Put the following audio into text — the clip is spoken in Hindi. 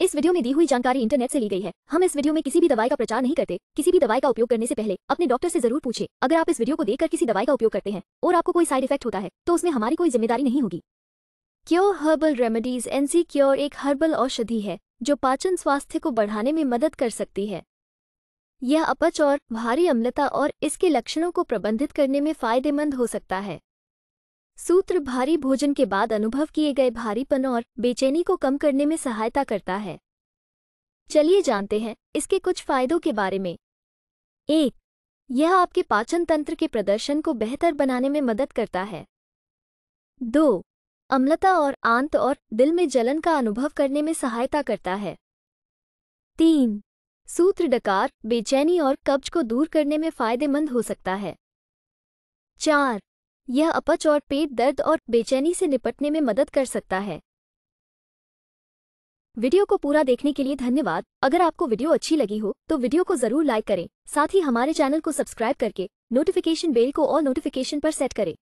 इस वीडियो में दी हुई जानकारी इंटरनेट से ली गई है हम इस वीडियो में किसी भी दवाई का प्रचार नहीं करते किसी भी दवाई का उपयोग करने से पहले अपने डॉक्टर से जरूर पूछे अगर आप इस वीडियो को देखकर किसी दवाई का उपयोग करते हैं और आपको कोई साइड इफेक्ट होता है तो उसमें हमारी कोई जिम्मेदारी नहीं होगी क्योर हर्बल रेमेडीज एनसी क्योर एक हर्बल औषधि है जो पाचन स्वास्थ्य को बढ़ाने में मदद कर सकती है यह अपच और भारी अम्लता और इसके लक्षणों को प्रबंधित करने में फायदेमंद हो सकता है सूत्र भारी भोजन के बाद अनुभव किए गए भारीपन और बेचैनी को कम करने में सहायता करता है चलिए जानते हैं इसके कुछ फायदों के बारे में एक यह आपके पाचन तंत्र के प्रदर्शन को बेहतर बनाने में मदद करता है दो अम्लता और आंत और दिल में जलन का अनुभव करने में सहायता करता है तीन सूत्र डकार बेचैनी और कब्ज को दूर करने में फायदेमंद हो सकता है चार यह अपच और पेट दर्द और बेचैनी से निपटने में मदद कर सकता है वीडियो को पूरा देखने के लिए धन्यवाद अगर आपको वीडियो अच्छी लगी हो तो वीडियो को जरूर लाइक करें साथ ही हमारे चैनल को सब्सक्राइब करके नोटिफिकेशन बेल को और नोटिफिकेशन पर सेट करें